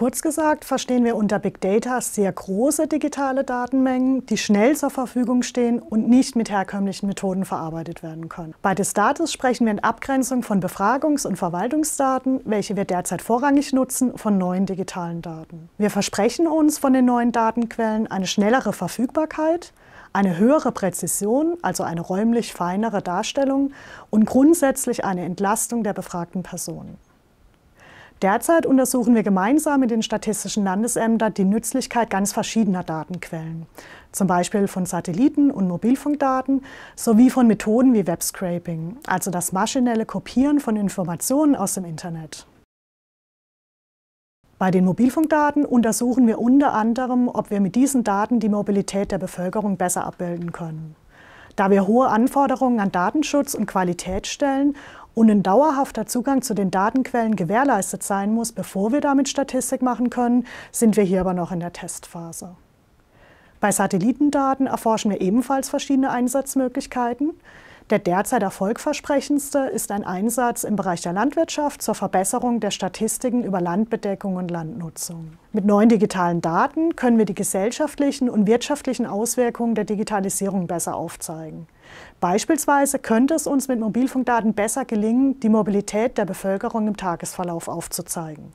Kurz gesagt verstehen wir unter Big Data sehr große digitale Datenmengen, die schnell zur Verfügung stehen und nicht mit herkömmlichen Methoden verarbeitet werden können. Bei Destatis sprechen wir in Abgrenzung von Befragungs- und Verwaltungsdaten, welche wir derzeit vorrangig nutzen, von neuen digitalen Daten. Wir versprechen uns von den neuen Datenquellen eine schnellere Verfügbarkeit, eine höhere Präzision, also eine räumlich feinere Darstellung und grundsätzlich eine Entlastung der befragten Personen. Derzeit untersuchen wir gemeinsam mit den Statistischen Landesämtern die Nützlichkeit ganz verschiedener Datenquellen, zum Beispiel von Satelliten- und Mobilfunkdaten sowie von Methoden wie Webscraping, also das maschinelle Kopieren von Informationen aus dem Internet. Bei den Mobilfunkdaten untersuchen wir unter anderem, ob wir mit diesen Daten die Mobilität der Bevölkerung besser abbilden können da wir hohe Anforderungen an Datenschutz und Qualität stellen und ein dauerhafter Zugang zu den Datenquellen gewährleistet sein muss, bevor wir damit Statistik machen können, sind wir hier aber noch in der Testphase. Bei Satellitendaten erforschen wir ebenfalls verschiedene Einsatzmöglichkeiten. Der derzeit erfolgversprechendste ist ein Einsatz im Bereich der Landwirtschaft zur Verbesserung der Statistiken über Landbedeckung und Landnutzung. Mit neuen digitalen Daten können wir die gesellschaftlichen und wirtschaftlichen Auswirkungen der Digitalisierung besser aufzeigen. Beispielsweise könnte es uns mit Mobilfunkdaten besser gelingen, die Mobilität der Bevölkerung im Tagesverlauf aufzuzeigen.